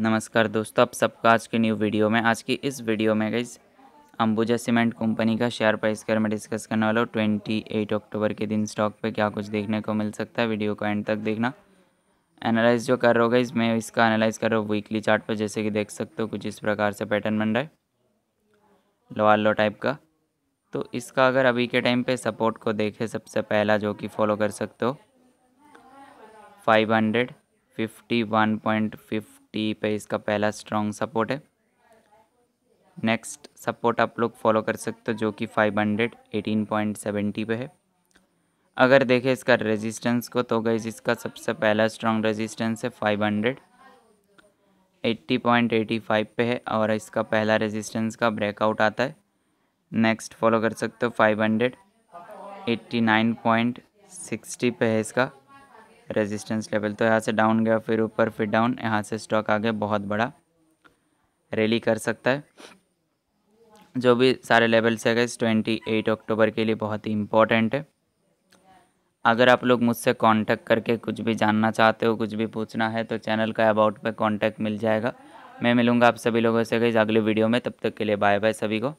नमस्कार दोस्तों आप सबका आज के न्यू वीडियो में आज की इस वीडियो में गई अंबुजा सीमेंट कंपनी का शेयर प्राइस कर मैं डिस्कस करने वाला हूँ ट्वेंटी एट अक्टूबर के दिन स्टॉक पे क्या कुछ देखने को मिल सकता है वीडियो को एंड तक देखना एनालाइज जो कर रहा होगा इस मैं इसका एनालाइज कर रहा हूँ वीकली चार्ट पर जैसे कि देख सकते हो कुछ इस प्रकार से पैटर्न बन रहा है लोअर लो टाइप का तो इसका अगर अभी के टाइम पर सपोर्ट को देखे सबसे पहला जो कि फॉलो कर सकते हो five hundred fifty one point पी पे इसका पहला स्ट्रॉन्ग सपोर्ट है नेक्स्ट सपोर्ट आप लोग फॉलो कर सकते हो जो कि five hundred eighteen point seventy पे है अगर देखें इसका रेजिस्टेंस को तो गई इसका सबसे पहला स्ट्रॉन्ग रेजिस्टेंस है five hundred eighty point eighty five पे है और इसका पहला रेजिस्टेंस का ब्रेकआउट आता है नेक्स्ट फॉलो कर सकते हो five hundred eighty nine point sixty पे है इसका रेजिस्टेंस लेवल तो यहाँ से डाउन गया फिर ऊपर फिर डाउन यहाँ से स्टॉक आगे बहुत बड़ा रैली कर सकता है जो भी सारे लेवल्स है गए ट्वेंटी एट अक्टूबर के लिए बहुत ही इम्पोर्टेंट है अगर आप लोग मुझसे कांटेक्ट करके कुछ भी जानना चाहते हो कुछ भी पूछना है तो चैनल का अबाउट पे कांटेक्ट मिल जाएगा मैं मिलूँगा आप सभी लोगों से गई अगले वीडियो में तब तक के लिए बाय बाय सभी को